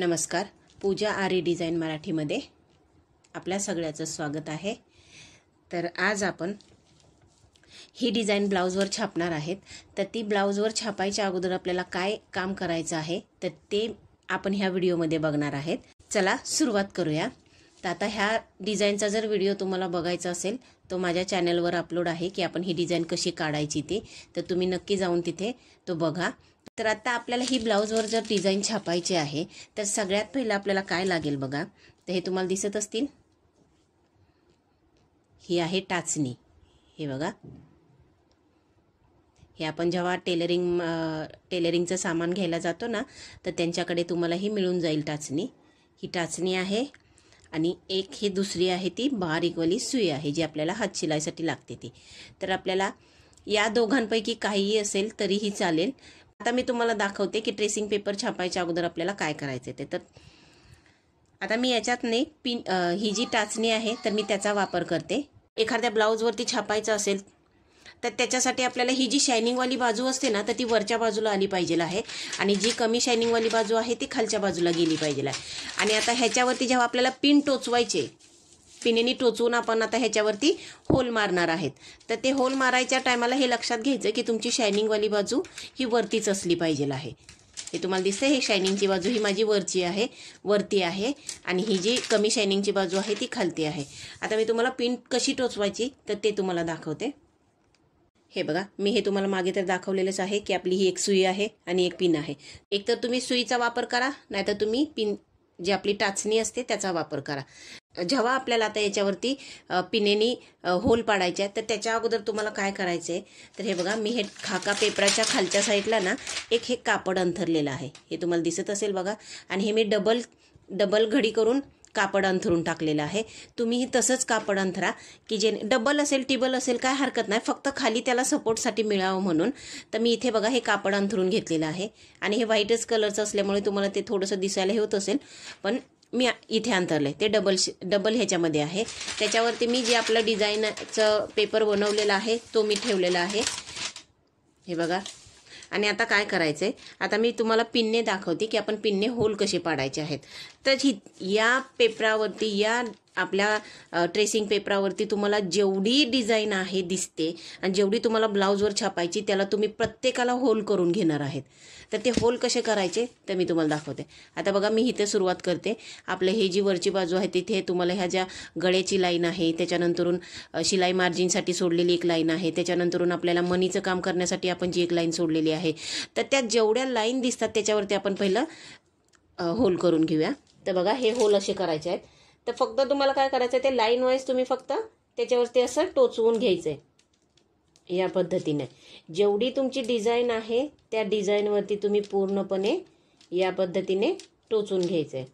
नमस्कार पूजा आरे डिझाईन मराठीमध्ये आपल्या सगळ्याचं स्वागत आहे तर आज आपण ही डिझाईन ब्लाऊजवर छापणार आहेत तर ती ब्लाऊजवर छापायच्या अगोदर आपल्याला काय काम करायचं आहे तर ते आपण ह्या व्हिडिओमध्ये बघणार आहेत चला सुरुवात करूया तर आता ह्या डिझाईनचा जर व्हिडिओ तुम्हाला बघायचा असेल तो माझ्या चॅनलवर अपलोड आहे की आपण ही डिझाईन कशी काढायची ती तर तुम्ही नक्की जाऊन तिथे तो बघा तर आता आपल्याला ही ब्लाऊजवर जर डिझाईन छापायची आहे तर सगळ्यात पहिलं आपल्याला काय लागेल बघा तर हे तुम्हाला दिसत असतील ही आहे टाचणी हे बघा हे आपण जेव्हा टेलरिंग टेलरिंगचं सामान घ्यायला जातो ना तर त्यांच्याकडे तुम्हाला ही मिळून जाईल टाचणी ही टाचणी आहे आणि एक ही दुसरी आहे ती बारीकवाली सुई आहे जी आपल्याला हात शिलाईसाठी लागते ती तर आपल्याला या दोघांपैकी काहीही असेल तरीही चालेल आता मी तुम्हाला दाखवते की ट्रेसिंग पेपर छापायच्या अगोदर आपल्याला काय करायचे ते तर आता मी याच्यात नाही पिन ही जी टाचणी आहे तर मी त्याचा वापर करते एखाद्या ब्लाऊजवरती छापायचं असेल तर त्याच्यासाठी आपल्याला ही जी शायनिंगवाली बाजू असते ना तर ती वरच्या बाजूला आली पाहिजे आहे आणि जी कमी शायनिंगवाली बाजू आहे ती खालच्या बाजूला गेली पाहिजे आहे आणि आता ह्याच्यावरती जेव्हा आपल्याला पिन टोचवायचे पिनेनी टोचून आपण आता ह्याच्यावरती होल मारणार आहेत तर ते होल मारायच्या टायमाला हे लक्षात घ्यायचं की तुमची शायनिंगवाली बाजू ही वरतीच असली पाहिजे आहे हे तुम्हाला दिसतं हे शायनिंगची बाजू ही माझी वरची आहे वरती आहे आणि ही जी कमी शायनिंगची बाजू आहे ती खालती आहे आता मी तुम्हाला पिन कशी टोचवायची तर ते तुम्हाला दाखवते हे बघा मी हे तुम्हाला मागे तर दाखवलेलंच आहे की आपली ही एक सुई आहे आणि एक पिन आहे तर तुम्ही सुईचा वापर करा नाहीतर तुम्ही पिन जी आपली टाचणी असते त्याचा वापर करा जेव्हा आपल्याला आता याच्यावरती पिनेनी होल पाडायचे आहे तर त्याच्या अगोदर तुम्हाला काय करायचं आहे तर हे बघा मी हे खाका पेपराच्या खालच्या साईडला ना एक हे कापड अंथरलेलं आहे हे तुम्हाला दिसत असेल बघा आणि हे मी डबल डबल घडी करून कापड अंथरून टाकलेलं आहे तुम्हीही तसंच कापड अंथरा की जे डबल असेल टिबल असेल काय हरकत नाही फक्त खाली त्याला सपोर्टसाठी मिळावं म्हणून तर मी इथे बघा हे कापड अंथरून घेतलेलं आहे आणि हे व्हाईटच कलरचं असल्यामुळे तुम्हाला ते थोडंसं दिसायला होत असेल पण मी इथे अंतरलं ते डबल डबल ह्याच्यामध्ये आहे त्याच्यावरती मी जे आपलं डिझाईनचं पेपर बनवलेला आहे तो मी ठेवलेला आहे हे बघा आणि आता काय करायचं आहे आता मी तुम्हाला पिन्ने दाखवते की आपण पिन्ने होल कसे पाडायचे आहेत तर ही या पेपरावरती या आपल्या ट्रेसिंग पेपरावरती तुम्हाला जेवढी डिझाईन आहे दिसते आणि जेवढी तुम्हाला ब्लाऊजवर छापायची त्याला तुम्ही प्रत्येकाला होल करून घेणार आहेत तर ते होल कसे करायचे तर मी तुम्हाला दाखवते आता बघा मी इथे सुरुवात करते आपलं हे जी वरची बाजू आहे तिथे तुम्हाला ह्या ज्या गळ्याची लाईन आहे त्याच्यानंतरून शिलाई मार्जिनसाठी सोडलेली एक लाईन आहे त्याच्यानंतरून आपल्याला मनीचं काम करण्यासाठी आपण जी एक लाईन सोडलेली आहे तर त्या जेवढ्या लाईन दिसतात त्याच्यावरती आपण पहिलं होल करून घेऊया तर बघा हे होल असे करायचे आहेत तर फक्त तुम्हाला काय करायचं ते लाईन वाईज तुम्ही फक्त त्याच्यावरती असं टोचवून घ्यायचं आहे या पद्धतीने जेवढी तुमची डिझाईन आहे त्या डिझाईनवरती तुम्ही पूर्णपणे या पद्धतीने टोचून घ्यायचं आहे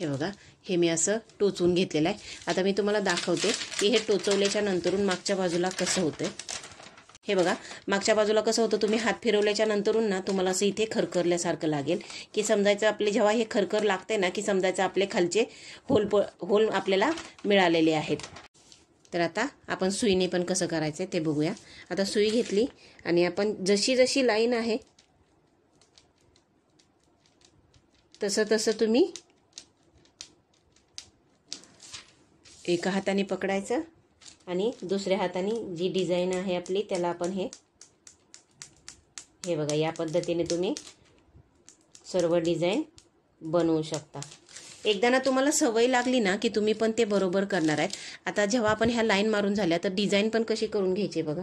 हे बघा हे मी असं टोचून घेतलेलं आहे आता मी तुम्हाला दाखवते की हे टोचवल्याच्या नंतरून मागच्या बाजूला कसं होतं हे बघा मागच्या बाजूला कसं होतं तुम्ही हात फिरवल्याच्या नंतरून ना तुम्हाला असं इथे खरखरल्यासारखं लागेल की समजायचं आपले जेव्हा हे खरखर लागते ना की समजायचं आपले खालचे होल प होल आपल्याला मिळालेले आहेत तर आता आपण सुईने पण कसं करायचं ते बघूया आता सुई घेतली आणि आपण जशी जशी लाईन आहे तसं तसं तुम्ही एका हाताने पकडायचं आणि दुसऱ्या हाताने जी डिझाईन आहे आपली त्याला आपण हे हे बघा या पद्धतीने तुम्ही सर्व डिझाईन बनवू शकता एकदा ना तुम्हाला सवय लागली ना की तुम्ही पण ते बरोबर करणार आहेत आता जेव्हा आपण ह्या लाईन मारून झाल्या तर डिझाईन पण कशी करून घ्यायची बघा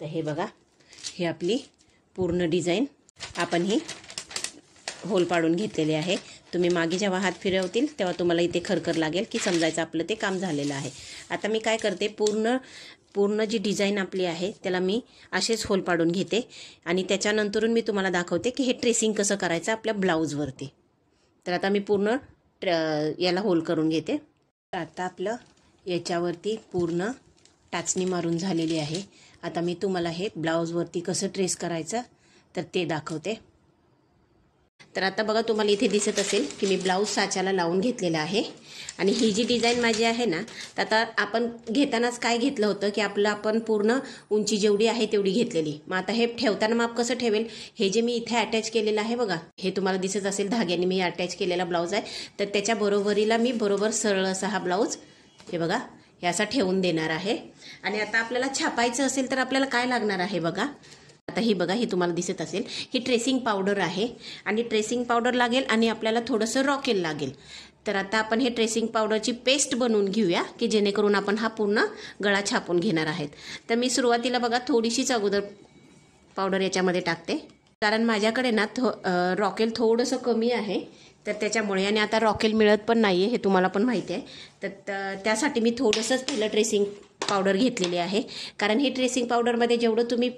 तर हे बघा हे आपली पूर्ण डिझाईन आपण ही होल पाडून घेतलेली आहे तुम्ही मागे जेव्हा हात फिरवतील तेव्हा तुम्हाला इथे खरखर लागेल की समजायचं आपलं ते काम झालेलं आहे आता मी काय करते पूर्ण पूर्ण जी डिझाईन आपली आहे त्याला मी असेच होल पाडून घेते आणि त्याच्यानंतरून मी तुम्हाला दाखवते की हे ट्रेसिंग कसं करायचं आपल्या ब्लाऊजवरती तर आता मी पूर्ण याला होल करून घेते आता आपलं याच्यावरती पूर्ण टाचणी मारून झालेली आहे आता मी तुम्हाला हे ब्लाऊजवरती कसं ट्रेस करायचं तर ते दाखवते तर आता बघा तुम्हाला इथे दिसत असेल की मी ब्लाऊज साच्याला लावून घेतलेला आहे आणि ही जी डिझाईन माझी आहे ना तर आता आपण घेतानाच काय घेतलं होतं की आपलं आपण पूर्ण उंची जेवढी आहे तेवढी घेतलेली मग आता हे ठेवताना माप कसं ठेवेल हे जे मी इथे अटॅच केलेलं आहे बघा हे तुम्हाला दिसत असेल धाग्याने मी अटॅच केलेला ब्लाऊज आहे तर त्याच्या बरोबरीला मी बरोबर सरळ असा हा ब्लाऊज हे बघा असा ठेवून देणार आहे आणि आता आपल्याला छापायचं असेल तर आपल्याला काय लागणार आहे बघा आता ही बघा ही तुम्हाला दिसत असेल ही ट्रेसिंग पावडर आहे आणि ट्रेसिंग पावडर लागेल आणि आपल्याला थोडंसं रॉकेल लागेल तर आता आपण हे ट्रेसिंग पावडरची पेस्ट बनवून घेऊया की जेणेकरून आपण हा पूर्ण गळा छापून घेणार आहेत तर मी सुरुवातीला बघा थोडीशीच अगोदर पावडर याच्यामध्ये टाकते कारण माझ्याकडे ना थो रॉकेल थोडंसं कमी आहे तर त्याच्यामुळे आणि आता रॉकेल मिळत पण नाही आहे हे तुम्हाला पण माहिती आहे तर त्यासाठी मी थोडंसंच पहिलं ड्रेसिंग पावडर घेतलेली आहे कारण ही ड्रेसिंग पावडरमध्ये जेवढं तुम्ही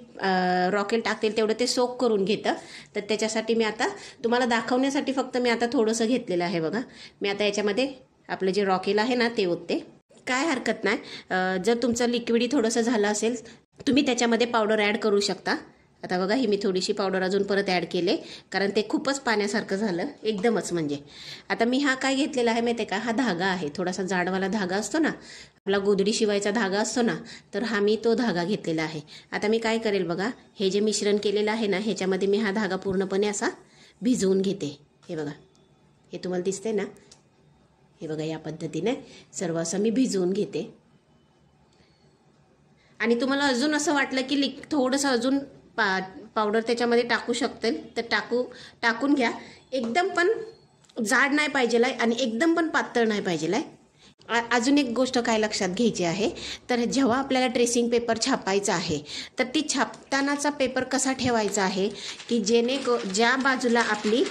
रॉकेल टाकतील तेवढं ते सोक करून घेतं तर त्याच्यासाठी मी आता तुम्हाला दाखवण्यासाठी फक्त मी आता थोडंसं घेतलेलं आहे बघा मी आता याच्यामध्ये आपलं जे रॉकेल आहे ना ते ओतते काय हरकत नाही जर तुमचं लिक्विडी थोडंसं झालं असेल तुम्ही त्याच्यामध्ये पावडर ॲड करू शकता आता बघा ही मी थोडीशी पावडर अजून परत ॲड केले कारण ते खूपच पाण्यासारखं झालं एकदमच म्हणजे आता मी हा काय घेतलेला आहे माहिती का हा धागा आहे थोडासा जाडवाला धागा असतो ना आपला गोदडी शिवायचा धागा असतो ना तर हा मी तो धागा घेतलेला आहे आता मी काय करेल बघा हे जे मिश्रण केलेलं आहे ना ह्याच्यामध्ये मी हा धागा पूर्णपणे असा भिजवून घेते हे बघा हे तुम्हाला दिसते ना हे बघा या पद्धतीने सर्व असं मी भिजवून घेते आणि तुम्हाला अजून असं वाटलं की लिक थोडंसं अजून पा पावडर त्याच्यामध्ये टाकू शकते तर टाकू टाकून घ्या एकदम पण जाड नाही पाहिजे आणि एकदम पण पातळ नाही पाहिजे अजून एक गोष्ट काय लक्षात घ्यायची आहे तर जेव्हा आपल्याला ड्रेसिंग पेपर छापायचा आहे तर ती छापतानाचा पेपर कसा ठेवायचा आहे की जेणे ज्या बाजूला आपली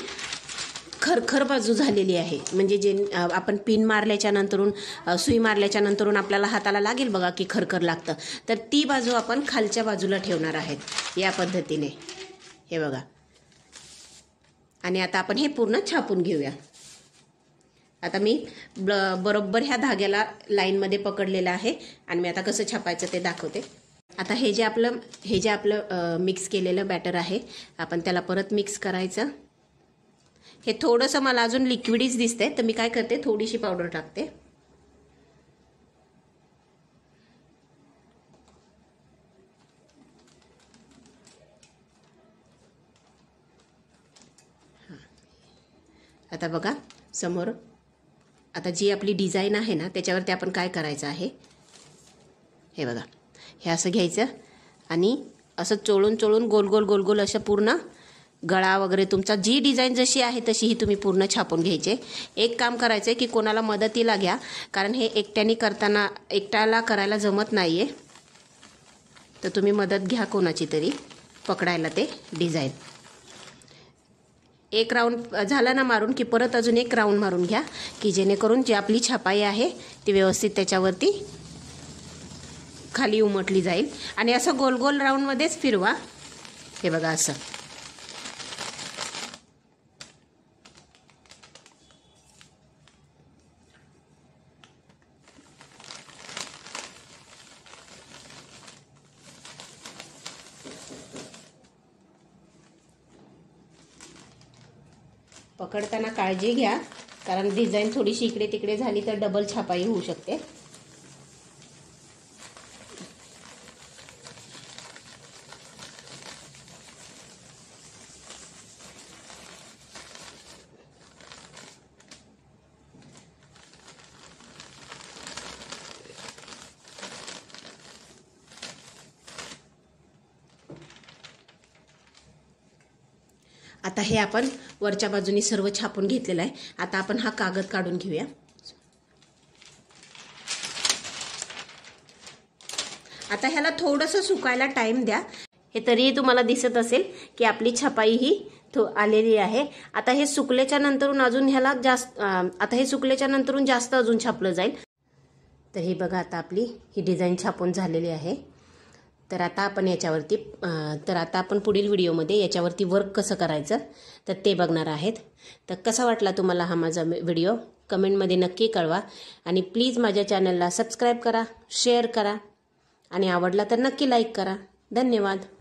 खरखर बाजू झालेली आहे म्हणजे जे आपण पिन मारल्याच्या नंतरून सुई मारल्याच्या नंतरून आपल्याला हाताला लागेल बघा की खरखर लागतं तर ती बाजू आपण खालच्या बाजूला ठेवणार आहेत या पद्धतीने हे बघा आणि आता आपण हे पूर्ण छापून घेऊया आता मी ब बरोबर ह्या धाग्याला लाईनमध्ये पकडलेलं आहे आणि मी आता कसं छापायचं ते दाखवते आता हे जे आपलं हे जे आपलं मिक्स केलेलं बॅटर आहे आपण त्याला परत मिक्स करायचं हे थोडंसं मला अजून लिक्विडीच दिसते तर मी काय करते थोडीशी पावडर टाकते आता बघा समोर आता जी आपली डिझाईन आहे ना त्याच्यावरती आपण काय करायचं आहे हे बघा हे असं घ्यायचं आणि असं चोळून चोळून गोल गोल गोल गोल असं पूर्ण गळा वगैरे तुमचा जी डिझाईन जशी आहे तशी ही तुम्ही पूर्ण छापून घ्यायचे एक काम करायचं की कोणाला मदतीला घ्या कारण हे एकट्याने करताना एकट्याला करायला जमत नाही आहे तर तुम्ही मदत घ्या कोणाची तरी पकडायला ते डिझाईन एक राऊंड झाला ना मारून की परत अजून एक राऊंड मारून घ्या की जेणेकरून जी आपली छपाई आहे ती व्यवस्थित त्याच्यावरती खाली उमटली जाईल आणि असं गोल गोल राऊंडमध्येच फिरवा हे बघा असं पकडताना काळजी घ्या कारण डिझाईन थोडीशी इकडे तिकडे झाली तर डबल छापाई होऊ शकते आता हे आपण वरच्या बाजूनी सर्व छापून घेतलेला आहे आता आपण हा कागद काढून घेऊया आता ह्याला थोडंसं सुकायला टाइम द्या हे तरीही तुम्हाला दिसत असेल की आपली छपाई ही आलेली आहे आता हे सुकल्याच्या नंतरून अजून ह्याला जास्त आता हे सुकल्याच्या नंतरून जास्त अजून छापलं जाईल तर हे बघा आता आपली ही डिझाईन छापून झालेली आहे तर आता आपण याच्यावरती तर आता आपण पुढील व्हिडिओमध्ये याच्यावरती वर्क कसं करायचं तर ते बघणार आहेत तर कसा वाटला तुम्हाला हा माझा व्हिडिओ कमेंटमध्ये नक्की कळवा आणि प्लीज माझ्या चॅनलला सबस्क्राईब करा शेअर करा आणि आवडला तर नक्की लाईक करा धन्यवाद